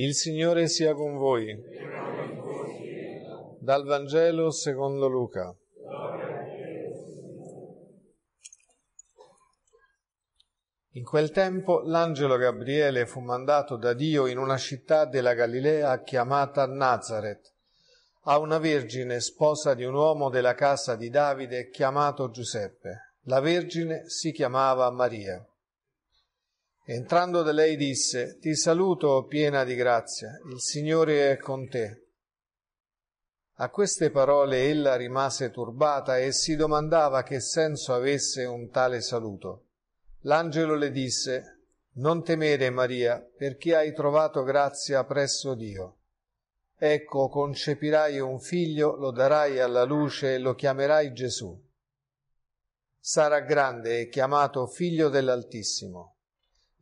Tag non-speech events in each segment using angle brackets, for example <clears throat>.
Il Signore sia con voi. Dal Vangelo secondo Luca. In quel tempo l'angelo Gabriele fu mandato da Dio in una città della Galilea chiamata Nazareth, a una vergine sposa di un uomo della casa di Davide chiamato Giuseppe. La vergine si chiamava Maria. Entrando da lei disse, Ti saluto piena di grazia, il Signore è con te. A queste parole ella rimase turbata e si domandava che senso avesse un tale saluto. L'angelo le disse, Non temere Maria, perché hai trovato grazia presso Dio. Ecco, concepirai un figlio, lo darai alla luce e lo chiamerai Gesù. Sarà grande e chiamato figlio dell'Altissimo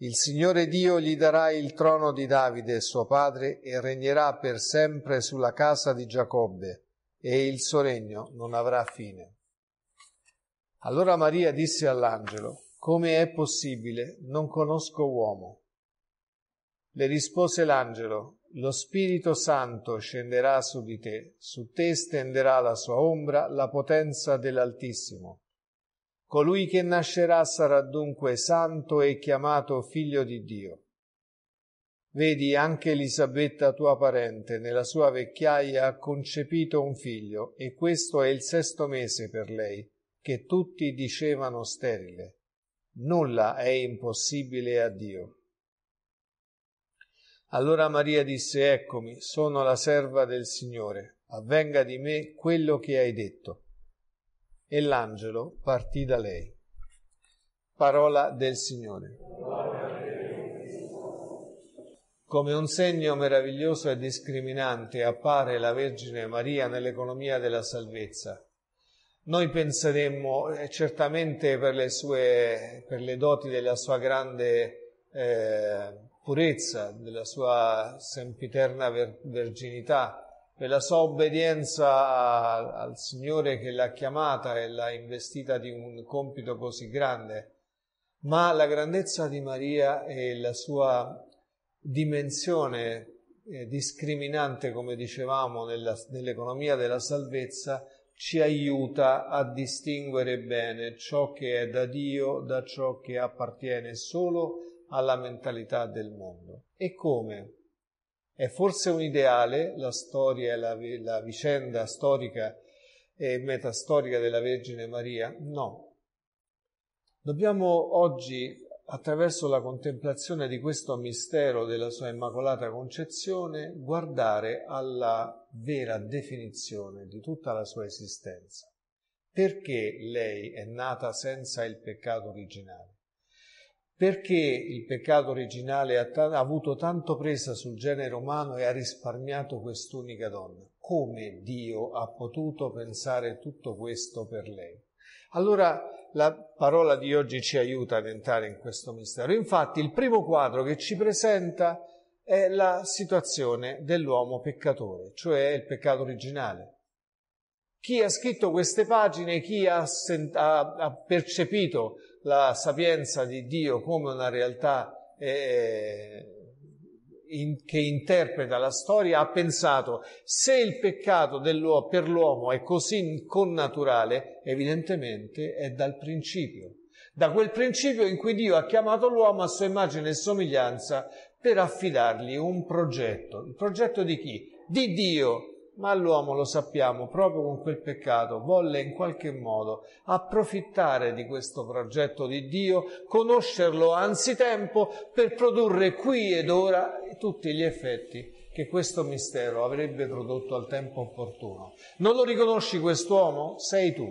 il Signore Dio gli darà il trono di Davide, suo padre, e regnerà per sempre sulla casa di Giacobbe, e il suo regno non avrà fine. Allora Maria disse all'angelo, Come è possibile? Non conosco uomo. Le rispose l'angelo, Lo Spirito Santo scenderà su di te, su te stenderà la sua ombra, la potenza dell'Altissimo Colui che nascerà sarà dunque santo e chiamato figlio di Dio. Vedi, anche Elisabetta, tua parente, nella sua vecchiaia ha concepito un figlio, e questo è il sesto mese per lei, che tutti dicevano sterile. Nulla è impossibile a Dio. Allora Maria disse, Eccomi, sono la serva del Signore, avvenga di me quello che hai detto e l'angelo partì da lei. Parola del Signore. Come un segno meraviglioso e discriminante appare la Vergine Maria nell'economia della salvezza. Noi penseremmo eh, certamente per le, sue, per le doti della sua grande eh, purezza, della sua sempiterna ver- verginità, per la sua obbedienza al Signore che l'ha chiamata e l'ha investita di un compito così grande, ma la grandezza di Maria e la sua dimensione eh, discriminante, come dicevamo, nella, nell'economia della salvezza, ci aiuta a distinguere bene ciò che è da Dio da ciò che appartiene solo alla mentalità del mondo. E come? È forse un ideale la storia e la, la vicenda storica e metastorica della Vergine Maria? No. Dobbiamo oggi, attraverso la contemplazione di questo mistero della sua Immacolata Concezione, guardare alla vera definizione di tutta la sua esistenza. Perché lei è nata senza il peccato originale? Perché il peccato originale ha, ta- ha avuto tanto presa sul genere umano e ha risparmiato quest'unica donna? Come Dio ha potuto pensare tutto questo per lei? Allora la parola di oggi ci aiuta ad entrare in questo mistero. Infatti il primo quadro che ci presenta è la situazione dell'uomo peccatore, cioè il peccato originale. Chi ha scritto queste pagine, chi ha, sent- ha, ha percepito la sapienza di Dio come una realtà eh, in, che interpreta la storia, ha pensato se il peccato per l'uomo è così connaturale, evidentemente è dal principio, da quel principio in cui Dio ha chiamato l'uomo a sua immagine e somiglianza per affidargli un progetto. Il progetto di chi? Di Dio, ma l'uomo, lo sappiamo, proprio con quel peccato volle in qualche modo approfittare di questo progetto di Dio, conoscerlo anzitempo per produrre qui ed ora tutti gli effetti che questo mistero avrebbe prodotto al tempo opportuno. Non lo riconosci quest'uomo? Sei tu,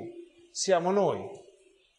siamo noi.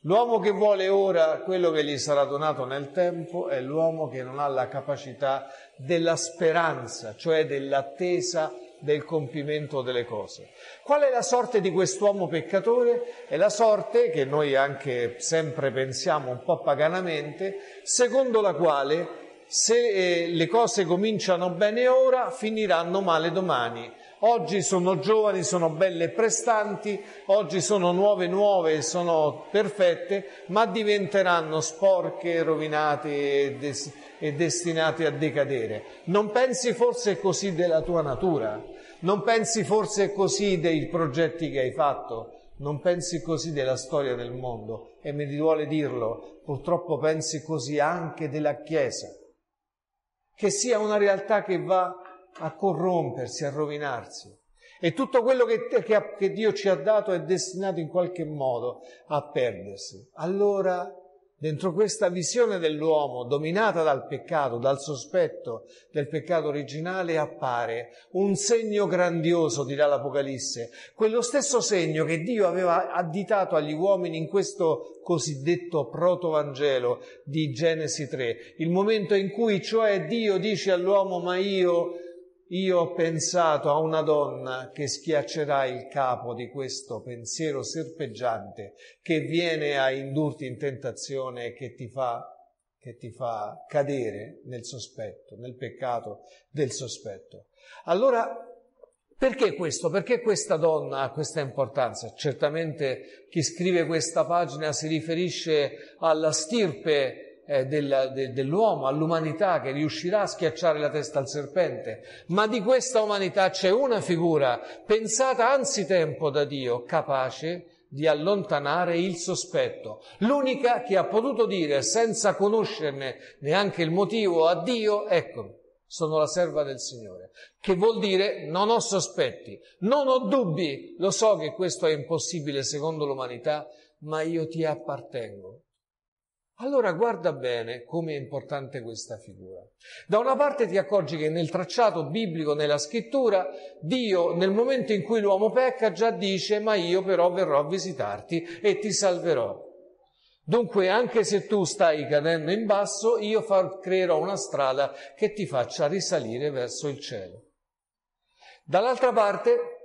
L'uomo che vuole ora quello che gli sarà donato nel tempo è l'uomo che non ha la capacità della speranza, cioè dell'attesa del compimento delle cose. Qual è la sorte di quest'uomo peccatore? È la sorte che noi anche sempre pensiamo un po' paganamente, secondo la quale se eh, le cose cominciano bene ora, finiranno male domani Oggi sono giovani, sono belle e prestanti, oggi sono nuove nuove, sono perfette, ma diventeranno sporche, rovinate e, des- e destinate a decadere. Non pensi forse così della tua natura? Non pensi forse così dei progetti che hai fatto? Non pensi così della storia del mondo? E mi vuole dirlo, purtroppo pensi così anche della Chiesa, che sia una realtà che va a corrompersi, a rovinarsi. E tutto quello che, che, che Dio ci ha dato è destinato in qualche modo a perdersi. Allora, dentro questa visione dell'uomo dominata dal peccato, dal sospetto del peccato originale, appare un segno grandioso, dirà l'Apocalisse, quello stesso segno che Dio aveva additato agli uomini in questo cosiddetto protovangelo di Genesi 3, il momento in cui cioè Dio dice all'uomo ma io io ho pensato a una donna che schiaccerà il capo di questo pensiero serpeggiante che viene a indurti in tentazione e che ti fa, che ti fa cadere nel sospetto, nel peccato del sospetto. Allora, perché questo? Perché questa donna ha questa importanza? Certamente chi scrive questa pagina si riferisce alla stirpe eh, del, de, dell'uomo, all'umanità che riuscirà a schiacciare la testa al serpente, ma di questa umanità c'è una figura pensata anzitempo da Dio, capace di allontanare il sospetto, l'unica che ha potuto dire senza conoscerne neanche il motivo a Dio, ecco, sono la serva del Signore, che vuol dire non ho sospetti, non ho dubbi, lo so che questo è impossibile secondo l'umanità, ma io ti appartengo allora guarda bene come è importante questa figura. Da una parte ti accorgi che nel tracciato biblico, nella scrittura, Dio nel momento in cui l'uomo pecca già dice ma io però verrò a visitarti e ti salverò. Dunque anche se tu stai cadendo in basso, io far, creerò una strada che ti faccia risalire verso il cielo. Dall'altra parte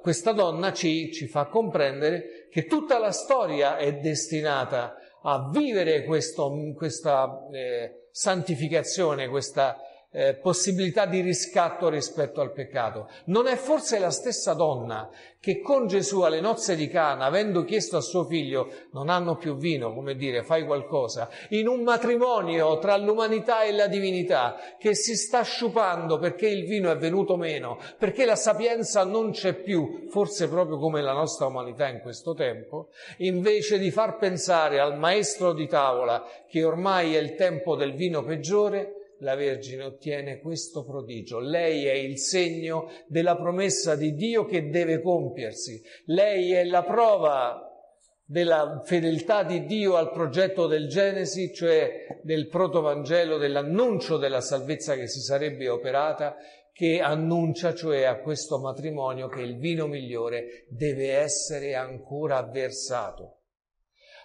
questa donna ci, ci fa comprendere che tutta la storia è destinata a vivere questo, questa eh, santificazione, questa eh, possibilità di riscatto rispetto al peccato. Non è forse la stessa donna che con Gesù alle nozze di Cana, avendo chiesto a suo figlio, non hanno più vino, come dire, fai qualcosa, in un matrimonio tra l'umanità e la divinità che si sta sciupando perché il vino è venuto meno, perché la sapienza non c'è più, forse proprio come la nostra umanità in questo tempo, invece di far pensare al maestro di tavola che ormai è il tempo del vino peggiore, la Vergine ottiene questo prodigio. Lei è il segno della promessa di Dio che deve compiersi. Lei è la prova della fedeltà di Dio al progetto del Genesi, cioè del protovangelo, dell'annuncio della salvezza che si sarebbe operata, che annuncia cioè a questo matrimonio che il vino migliore deve essere ancora avversato.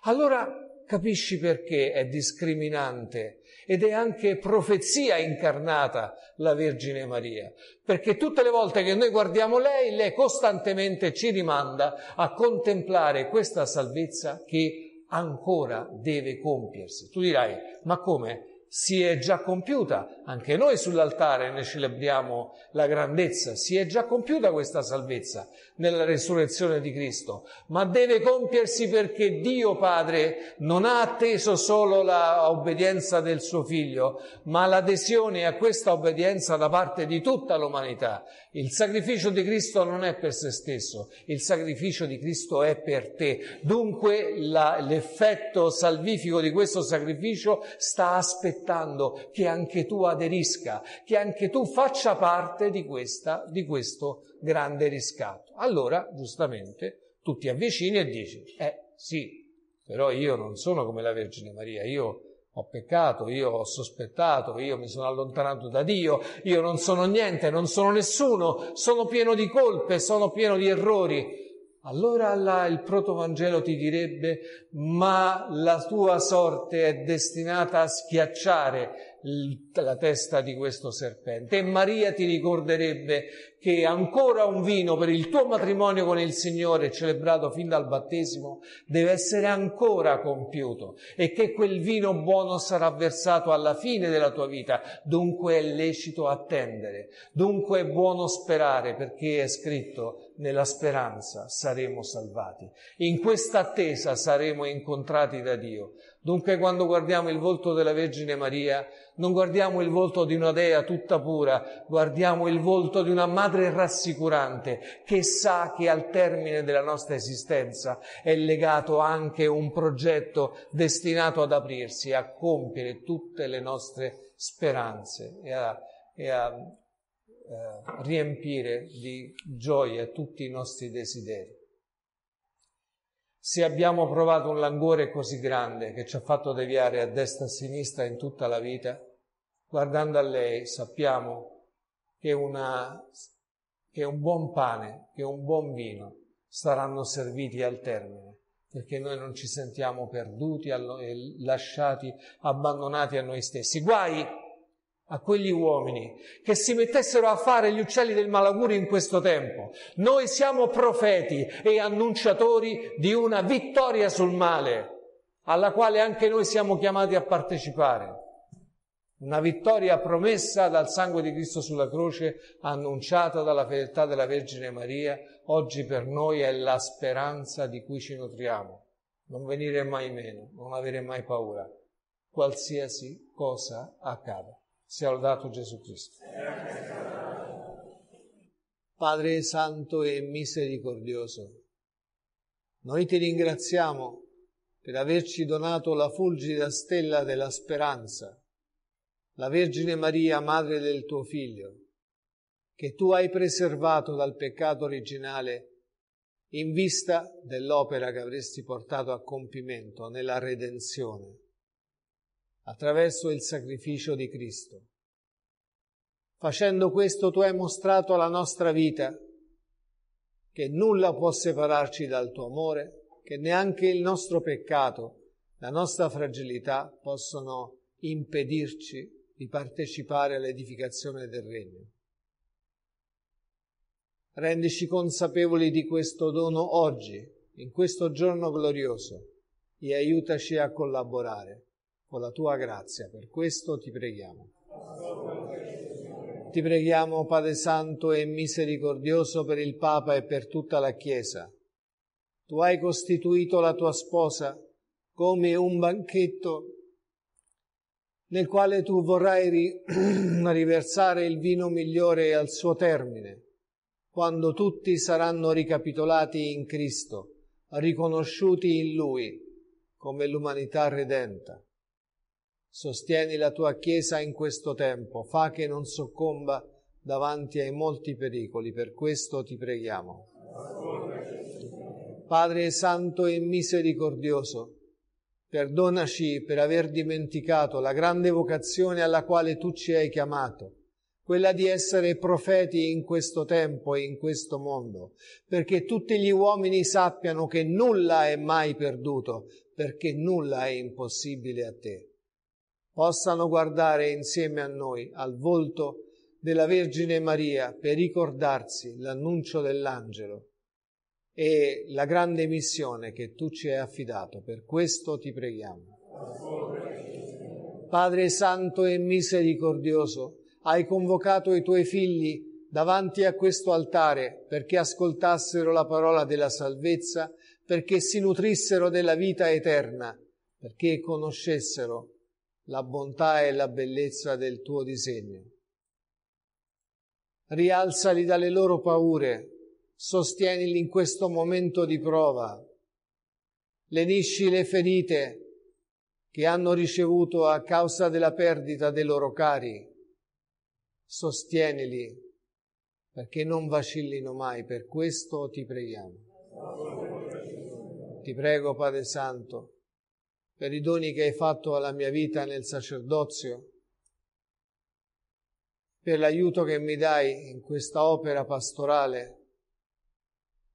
Allora capisci perché è discriminante ed è anche profezia incarnata la Vergine Maria, perché tutte le volte che noi guardiamo lei, lei costantemente ci rimanda a contemplare questa salvezza che ancora deve compiersi. Tu dirai, ma come? si è già compiuta, anche noi sull'altare ne celebriamo la grandezza, si è già compiuta questa salvezza nella resurrezione di Cristo, ma deve compiersi perché Dio Padre non ha atteso solo l'obbedienza del suo figlio, ma l'adesione a questa obbedienza da parte di tutta l'umanità. Il sacrificio di Cristo non è per se stesso, il sacrificio di Cristo è per te. Dunque la, l'effetto salvifico di questo sacrificio sta aspettando aspettando che anche tu aderisca, che anche tu faccia parte di, questa, di questo grande riscatto. Allora, giustamente, tu ti avvicini e dici, eh sì, però io non sono come la Vergine Maria, io ho peccato, io ho sospettato, io mi sono allontanato da Dio, io non sono niente, non sono nessuno, sono pieno di colpe, sono pieno di errori allora là il protovangelo ti direbbe ma la tua sorte è destinata a schiacciare la testa di questo serpente e Maria ti ricorderebbe che ancora un vino per il tuo matrimonio con il Signore celebrato fin dal battesimo deve essere ancora compiuto e che quel vino buono sarà versato alla fine della tua vita dunque è lecito attendere dunque è buono sperare perché è scritto nella speranza saremo salvati. In questa attesa saremo incontrati da Dio. Dunque quando guardiamo il volto della Vergine Maria, non guardiamo il volto di una dea tutta pura, guardiamo il volto di una madre rassicurante che sa che al termine della nostra esistenza è legato anche un progetto destinato ad aprirsi, a compiere tutte le nostre speranze e a, e a eh, riempire di gioia tutti i nostri desideri. Se abbiamo provato un languore così grande che ci ha fatto deviare a destra e a sinistra in tutta la vita, guardando a lei sappiamo che, una, che un buon pane, che un buon vino saranno serviti al termine perché noi non ci sentiamo perduti e lasciati, abbandonati a noi stessi. Guai a quegli uomini che si mettessero a fare gli uccelli del malaugurio in questo tempo. Noi siamo profeti e annunciatori di una vittoria sul male, alla quale anche noi siamo chiamati a partecipare. Una vittoria promessa dal sangue di Cristo sulla croce, annunciata dalla fedeltà della Vergine Maria, oggi per noi è la speranza di cui ci nutriamo. Non venire mai meno, non avere mai paura, qualsiasi cosa accada. Sia lodato Gesù Cristo. Padre Santo e misericordioso, noi ti ringraziamo per averci donato la fulgida stella della speranza, la Vergine Maria, madre del tuo Figlio, che tu hai preservato dal peccato originale in vista dell'opera che avresti portato a compimento nella redenzione attraverso il sacrificio di Cristo. Facendo questo tu hai mostrato alla nostra vita che nulla può separarci dal tuo amore, che neanche il nostro peccato, la nostra fragilità possono impedirci di partecipare all'edificazione del regno. Rendici consapevoli di questo dono oggi, in questo giorno glorioso, e aiutaci a collaborare con la tua grazia. Per questo ti preghiamo. Ti preghiamo, Padre Santo e misericordioso, per il Papa e per tutta la Chiesa. Tu hai costituito la tua sposa come un banchetto nel quale tu vorrai ri- <clears throat> riversare il vino migliore al suo termine, quando tutti saranno ricapitolati in Cristo, riconosciuti in Lui come l'umanità redenta. Sostieni la tua Chiesa in questo tempo, fa che non soccomba davanti ai molti pericoli, per questo ti preghiamo. Padre Santo e misericordioso, perdonaci per aver dimenticato la grande vocazione alla quale tu ci hai chiamato, quella di essere profeti in questo tempo e in questo mondo, perché tutti gli uomini sappiano che nulla è mai perduto, perché nulla è impossibile a te possano guardare insieme a noi al volto della Vergine Maria per ricordarsi l'annuncio dell'angelo e la grande missione che tu ci hai affidato. Per questo ti preghiamo. Padre Santo e misericordioso, hai convocato i tuoi figli davanti a questo altare perché ascoltassero la parola della salvezza, perché si nutrissero della vita eterna, perché conoscessero la bontà e la bellezza del tuo disegno. Rialzali dalle loro paure, sostienili in questo momento di prova, lenisci le ferite che hanno ricevuto a causa della perdita dei loro cari, sostienili perché non vacillino mai, per questo ti preghiamo. Ti prego Padre Santo per i doni che hai fatto alla mia vita nel sacerdozio, per l'aiuto che mi dai in questa opera pastorale.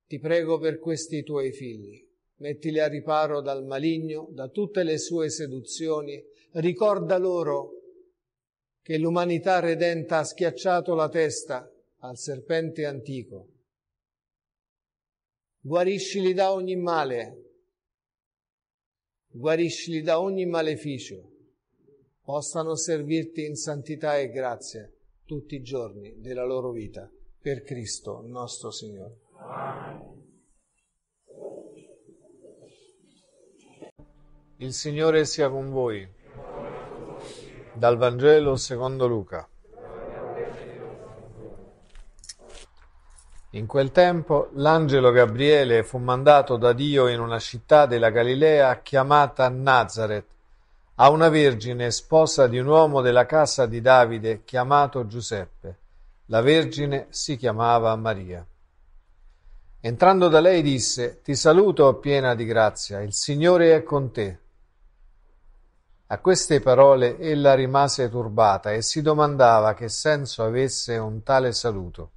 Ti prego per questi tuoi figli, mettili a riparo dal maligno, da tutte le sue seduzioni, ricorda loro che l'umanità redenta ha schiacciato la testa al serpente antico. Guariscili da ogni male, guariscili da ogni maleficio, possano servirti in santità e grazia tutti i giorni della loro vita, per Cristo nostro Signore. Il Signore sia con voi. Dal Vangelo secondo Luca. In quel tempo l'angelo Gabriele fu mandato da Dio in una città della Galilea chiamata Nazareth, a una vergine sposa di un uomo della casa di Davide chiamato Giuseppe. La vergine si chiamava Maria. Entrando da lei disse, Ti saluto piena di grazia, il Signore è con te. A queste parole ella rimase turbata e si domandava che senso avesse un tale saluto.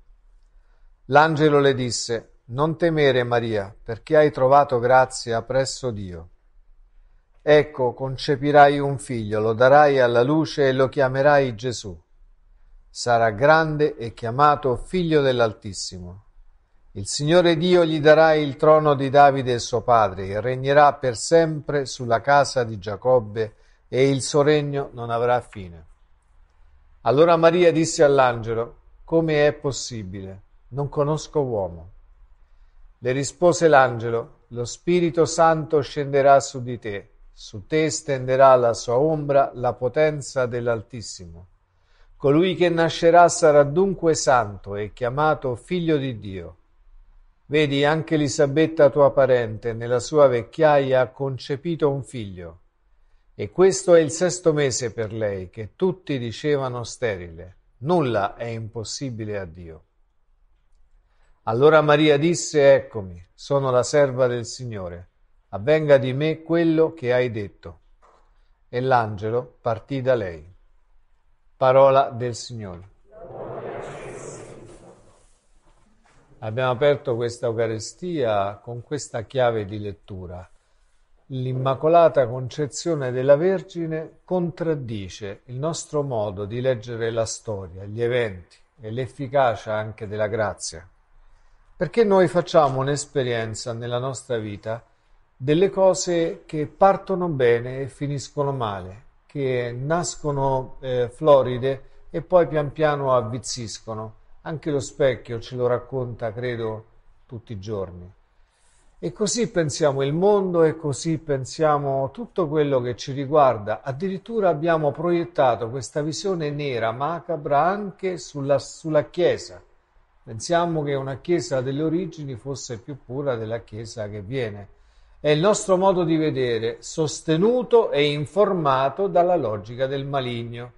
L'angelo le disse, Non temere Maria, perché hai trovato grazia presso Dio. Ecco, concepirai un figlio, lo darai alla luce e lo chiamerai Gesù. Sarà grande e chiamato figlio dell'Altissimo. Il Signore Dio gli darà il trono di Davide suo padre e regnerà per sempre sulla casa di Giacobbe e il suo regno non avrà fine. Allora Maria disse all'angelo, come è possibile? non conosco uomo. Le rispose l'angelo, lo Spirito Santo scenderà su di te, su te stenderà la sua ombra la potenza dell'Altissimo. Colui che nascerà sarà dunque santo e chiamato figlio di Dio. Vedi, anche Elisabetta tua parente, nella sua vecchiaia ha concepito un figlio. E questo è il sesto mese per lei, che tutti dicevano sterile. Nulla è impossibile a Dio. Allora Maria disse, Eccomi, sono la serva del Signore, avvenga di me quello che hai detto. E l'angelo partì da lei. Parola del Signore. Abbiamo aperto questa Eucaristia con questa chiave di lettura. L'Immacolata Concezione della Vergine contraddice il nostro modo di leggere la storia, gli eventi e l'efficacia anche della grazia. Perché noi facciamo un'esperienza nella nostra vita delle cose che partono bene e finiscono male, che nascono eh, floride e poi pian piano avvizziscono. Anche lo specchio ce lo racconta, credo, tutti i giorni. E così pensiamo il mondo e così pensiamo tutto quello che ci riguarda. Addirittura abbiamo proiettato questa visione nera, macabra, anche sulla, sulla Chiesa. Pensiamo che una chiesa delle origini fosse più pura della chiesa che viene. È il nostro modo di vedere, sostenuto e informato dalla logica del maligno.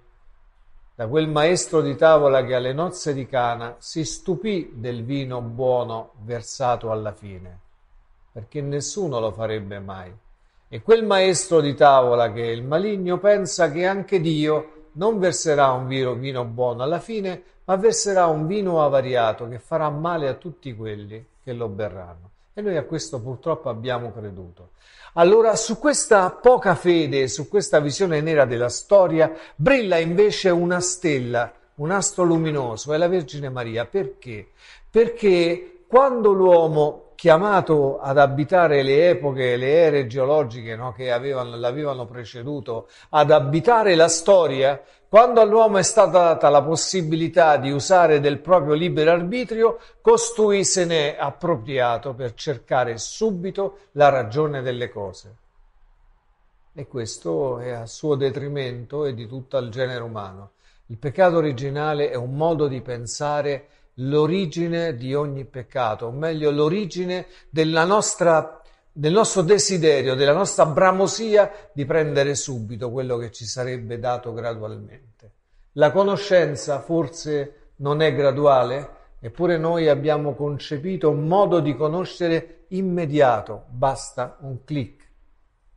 Da quel maestro di tavola che alle nozze di Cana si stupì del vino buono versato alla fine, perché nessuno lo farebbe mai. E quel maestro di tavola che è il maligno pensa che anche Dio non verserà un vino, vino buono alla fine, ma verserà un vino avariato che farà male a tutti quelli che lo berranno. E noi a questo purtroppo abbiamo creduto. Allora, su questa poca fede, su questa visione nera della storia, brilla invece una stella, un astro luminoso, è la Vergine Maria. Perché? Perché quando l'uomo chiamato ad abitare le epoche, le ere geologiche no, che avevano, l'avevano preceduto, ad abitare la storia, quando all'uomo è stata data la possibilità di usare del proprio libero arbitrio, costui se n'è appropriato per cercare subito la ragione delle cose. E questo è a suo detrimento e di tutto il genere umano. Il peccato originale è un modo di pensare l'origine di ogni peccato, o meglio l'origine nostra, del nostro desiderio, della nostra bramosia di prendere subito quello che ci sarebbe dato gradualmente. La conoscenza forse non è graduale, eppure noi abbiamo concepito un modo di conoscere immediato, basta un clic,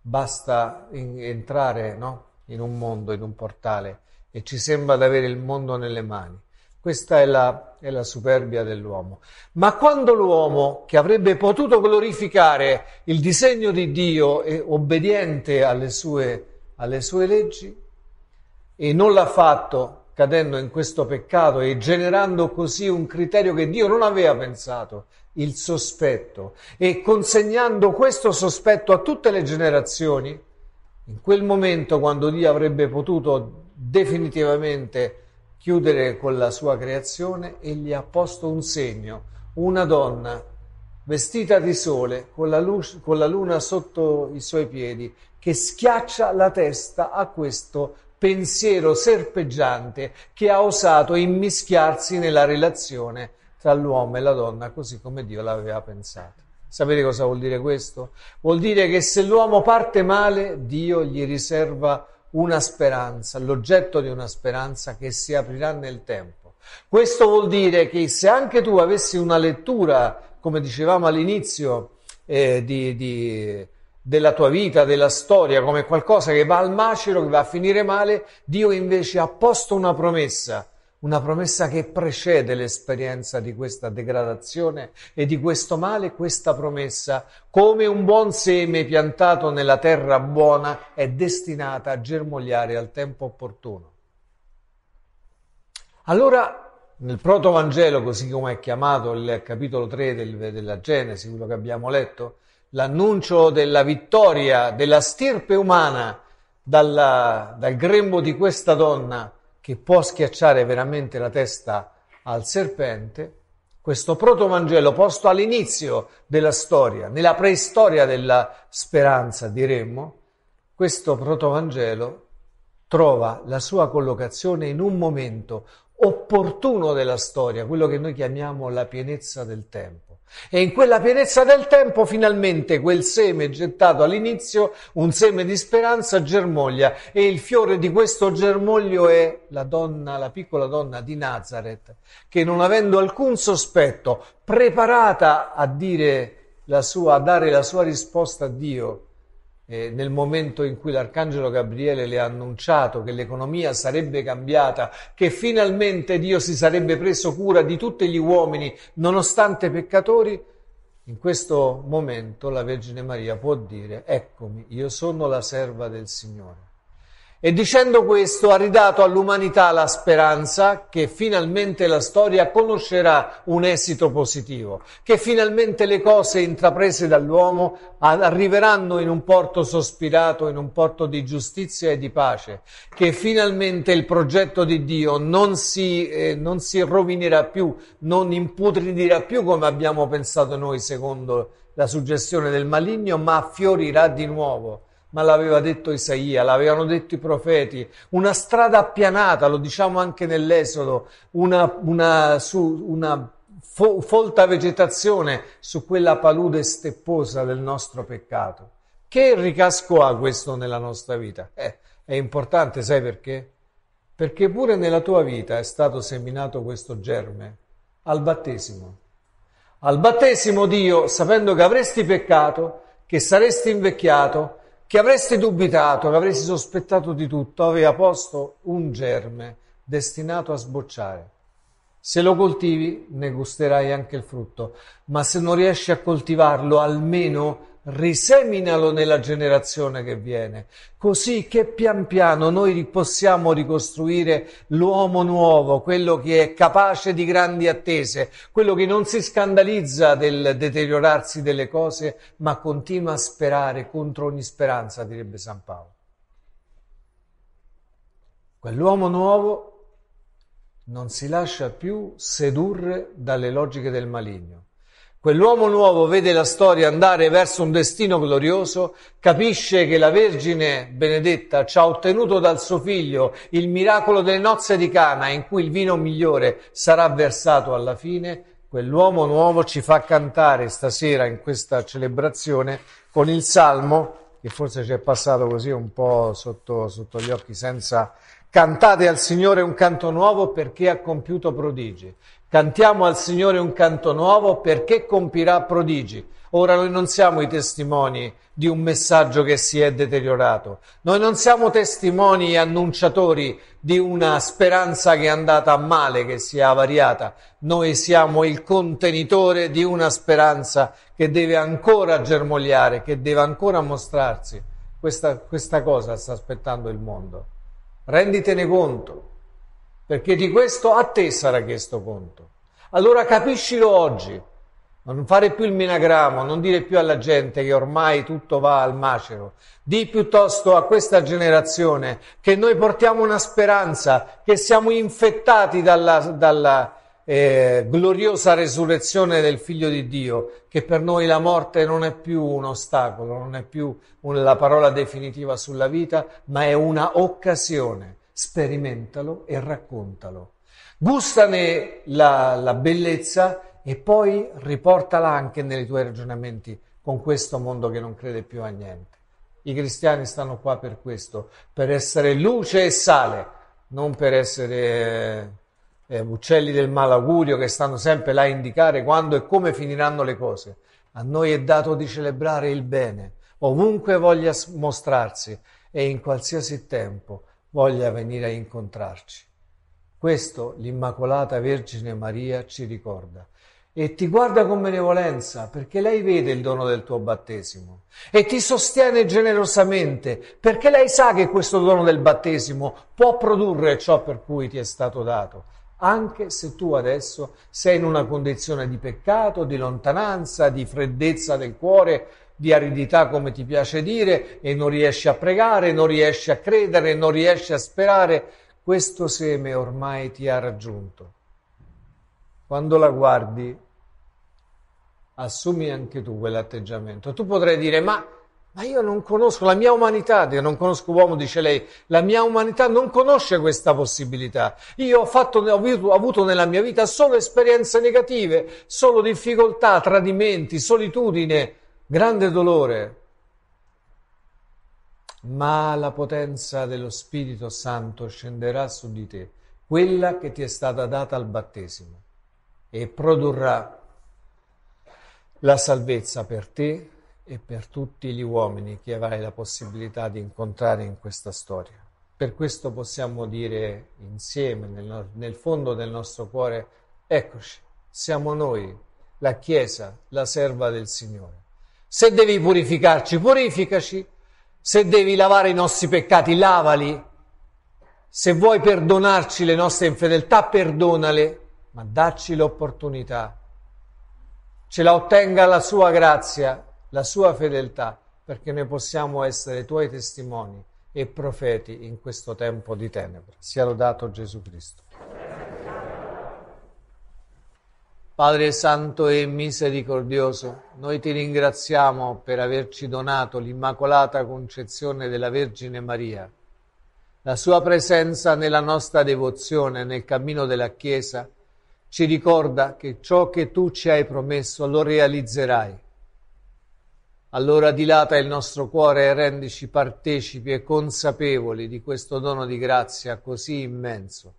basta in, entrare no? in un mondo, in un portale e ci sembra di avere il mondo nelle mani. Questa è la, è la superbia dell'uomo. Ma quando l'uomo, che avrebbe potuto glorificare il disegno di Dio e obbediente alle sue, alle sue leggi, e non l'ha fatto cadendo in questo peccato e generando così un criterio che Dio non aveva pensato, il sospetto, e consegnando questo sospetto a tutte le generazioni, in quel momento quando Dio avrebbe potuto definitivamente chiudere con la sua creazione, e gli ha posto un segno, una donna vestita di sole, con la, luce, con la luna sotto i suoi piedi, che schiaccia la testa a questo pensiero serpeggiante che ha osato immischiarsi nella relazione tra l'uomo e la donna, così come Dio l'aveva pensato. Sapete cosa vuol dire questo? Vuol dire che se l'uomo parte male, Dio gli riserva una speranza, l'oggetto di una speranza che si aprirà nel tempo. Questo vuol dire che se anche tu avessi una lettura, come dicevamo all'inizio, eh, di, di, della tua vita, della storia, come qualcosa che va al macero, che va a finire male, Dio invece ha posto una promessa una promessa che precede l'esperienza di questa degradazione e di questo male, questa promessa, come un buon seme piantato nella terra buona, è destinata a germogliare al tempo opportuno. Allora, nel protovangelo, così come è chiamato il capitolo 3 del, della Genesi, quello che abbiamo letto, l'annuncio della vittoria della stirpe umana dalla, dal grembo di questa donna, che può schiacciare veramente la testa al serpente, questo protovangelo posto all'inizio della storia, nella preistoria della speranza, diremmo, questo protovangelo trova la sua collocazione in un momento opportuno della storia, quello che noi chiamiamo la pienezza del tempo. E in quella pienezza del tempo finalmente quel seme gettato all'inizio, un seme di speranza, germoglia e il fiore di questo germoglio è la donna, la piccola donna di Nazareth, che non avendo alcun sospetto, preparata a dire la sua, a dare la sua risposta a Dio, eh, nel momento in cui l'Arcangelo Gabriele le ha annunciato che l'economia sarebbe cambiata, che finalmente Dio si sarebbe preso cura di tutti gli uomini nonostante peccatori, in questo momento la Vergine Maria può dire, eccomi, io sono la serva del Signore. E dicendo questo ha ridato all'umanità la speranza che finalmente la storia conoscerà un esito positivo, che finalmente le cose intraprese dall'uomo arriveranno in un porto sospirato, in un porto di giustizia e di pace, che finalmente il progetto di Dio non si, eh, non si rovinerà più, non imputridirà più come abbiamo pensato noi secondo la suggestione del maligno, ma fiorirà di nuovo ma l'aveva detto Isaia, l'avevano detto i profeti, una strada appianata, lo diciamo anche nell'Esodo, una, una, su, una fo- folta vegetazione su quella palude stepposa del nostro peccato. Che ricasco ha questo nella nostra vita? Eh, è importante, sai perché? Perché pure nella tua vita è stato seminato questo germe al battesimo. Al battesimo Dio, sapendo che avresti peccato, che saresti invecchiato, che avresti dubitato, che avresti sospettato di tutto, aveva posto un germe destinato a sbocciare. Se lo coltivi ne gusterai anche il frutto, ma se non riesci a coltivarlo almeno riseminalo nella generazione che viene, così che pian piano noi possiamo ricostruire l'uomo nuovo, quello che è capace di grandi attese, quello che non si scandalizza del deteriorarsi delle cose, ma continua a sperare contro ogni speranza, direbbe San Paolo. Quell'uomo nuovo non si lascia più sedurre dalle logiche del maligno. Quell'uomo nuovo vede la storia andare verso un destino glorioso, capisce che la Vergine benedetta ci ha ottenuto dal suo figlio il miracolo delle nozze di Cana in cui il vino migliore sarà versato alla fine, quell'uomo nuovo ci fa cantare stasera in questa celebrazione con il salmo, che forse ci è passato così un po' sotto, sotto gli occhi senza Cantate al Signore un canto nuovo perché ha compiuto prodigi. Cantiamo al Signore un canto nuovo perché compirà prodigi. Ora noi non siamo i testimoni di un messaggio che si è deteriorato, noi non siamo testimoni e annunciatori di una speranza che è andata male, che si è avariata, noi siamo il contenitore di una speranza che deve ancora germogliare, che deve ancora mostrarsi. Questa, questa cosa sta aspettando il mondo. Renditene conto, perché di questo a te sarà chiesto conto. Allora capiscilo oggi, non fare più il minagramo, non dire più alla gente che ormai tutto va al macero. Di piuttosto a questa generazione che noi portiamo una speranza, che siamo infettati dalla, dalla eh, gloriosa resurrezione del Figlio di Dio, che per noi la morte non è più un ostacolo, non è più la parola definitiva sulla vita, ma è una occasione. Sperimentalo e raccontalo. Gustane la, la bellezza e poi riportala anche nei tuoi ragionamenti con questo mondo che non crede più a niente. I cristiani stanno qua per questo, per essere luce e sale, non per essere eh, uccelli del malaugurio che stanno sempre là a indicare quando e come finiranno le cose. A noi è dato di celebrare il bene, ovunque voglia mostrarsi e in qualsiasi tempo voglia venire a incontrarci. Questo l'Immacolata Vergine Maria ci ricorda e ti guarda con benevolenza perché lei vede il dono del tuo battesimo e ti sostiene generosamente perché lei sa che questo dono del battesimo può produrre ciò per cui ti è stato dato anche se tu adesso sei in una condizione di peccato, di lontananza, di freddezza del cuore, di aridità come ti piace dire, e non riesci a pregare, non riesci a credere, non riesci a sperare, questo seme ormai ti ha raggiunto. Quando la guardi, assumi anche tu quell'atteggiamento. Tu potrai dire, ma ma io non conosco la mia umanità, non conosco uomo, dice lei, la mia umanità non conosce questa possibilità. Io ho, fatto, ho avuto nella mia vita solo esperienze negative, solo difficoltà, tradimenti, solitudine, grande dolore. Ma la potenza dello Spirito Santo scenderà su di te, quella che ti è stata data al battesimo, e produrrà la salvezza per te e per tutti gli uomini che avrai la possibilità di incontrare in questa storia. Per questo possiamo dire insieme, nel, nel fondo del nostro cuore, eccoci, siamo noi, la Chiesa, la serva del Signore. Se devi purificarci, purificaci. Se devi lavare i nostri peccati, lavali. Se vuoi perdonarci le nostre infedeltà, perdonale, ma dacci l'opportunità. Ce la ottenga la sua grazia la sua fedeltà, perché noi possiamo essere tuoi testimoni e profeti in questo tempo di tenebra. Sia lodato Gesù Cristo. Padre Santo e misericordioso, noi ti ringraziamo per averci donato l'Immacolata Concezione della Vergine Maria. La sua presenza nella nostra devozione, nel cammino della Chiesa, ci ricorda che ciò che tu ci hai promesso lo realizzerai allora dilata il nostro cuore e rendici partecipi e consapevoli di questo dono di grazia così immenso,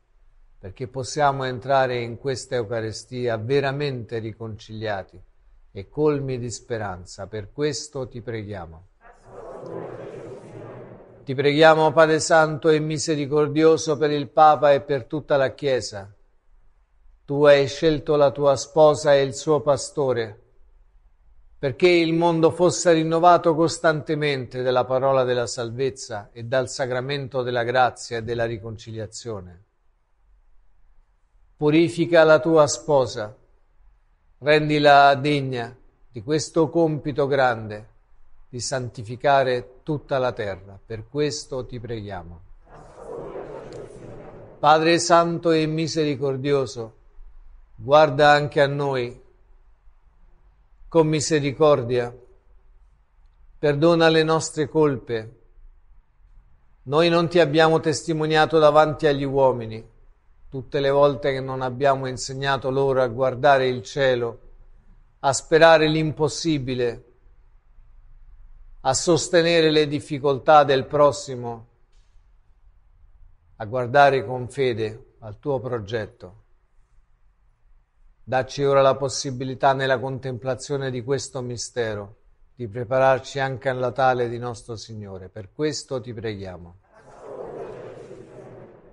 perché possiamo entrare in questa Eucaristia veramente riconciliati e colmi di speranza. Per questo ti preghiamo. Ti preghiamo, Padre Santo e misericordioso, per il Papa e per tutta la Chiesa. Tu hai scelto la tua sposa e il suo pastore perché il mondo fosse rinnovato costantemente dalla parola della salvezza e dal sacramento della grazia e della riconciliazione. Purifica la tua sposa, rendila degna di questo compito grande di santificare tutta la terra. Per questo ti preghiamo. Padre Santo e Misericordioso, guarda anche a noi con misericordia, perdona le nostre colpe. Noi non ti abbiamo testimoniato davanti agli uomini tutte le volte che non abbiamo insegnato loro a guardare il cielo, a sperare l'impossibile, a sostenere le difficoltà del prossimo, a guardare con fede al tuo progetto. Dacci ora la possibilità nella contemplazione di questo mistero di prepararci anche alla tale di nostro Signore. Per questo ti preghiamo.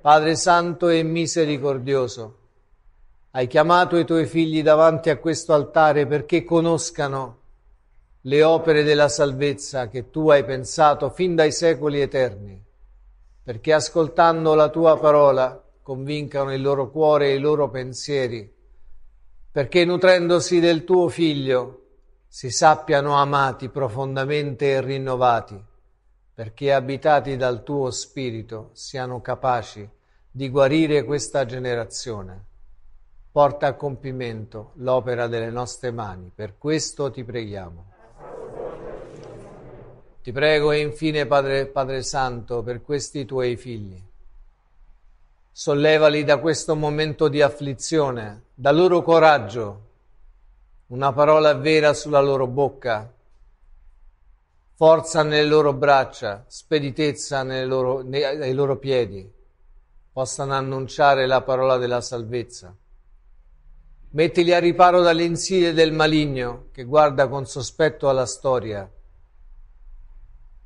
Padre Santo e misericordioso, hai chiamato i tuoi figli davanti a questo altare perché conoscano le opere della salvezza che tu hai pensato fin dai secoli eterni, perché ascoltando la tua parola convincano il loro cuore e i loro pensieri perché nutrendosi del tuo figlio si sappiano amati profondamente e rinnovati, perché abitati dal tuo spirito siano capaci di guarire questa generazione. Porta a compimento l'opera delle nostre mani, per questo ti preghiamo. Ti prego infine, Padre, Padre Santo, per questi tuoi figli. Sollevali da questo momento di afflizione dal loro coraggio, una parola vera sulla loro bocca, forza nelle loro braccia, speditezza nei loro, nei, nei loro piedi, possano annunciare la parola della salvezza. Mettili a riparo dalle insidie del maligno che guarda con sospetto alla storia.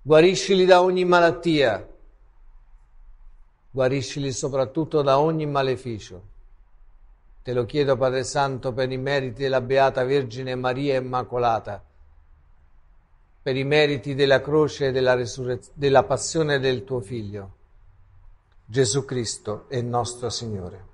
Guariscili da ogni malattia, guariscili soprattutto da ogni maleficio. Te lo chiedo, Padre Santo, per i meriti della Beata Vergine Maria Immacolata, per i meriti della croce e della, resurrez- della passione del tuo Figlio, Gesù Cristo è nostro Signore.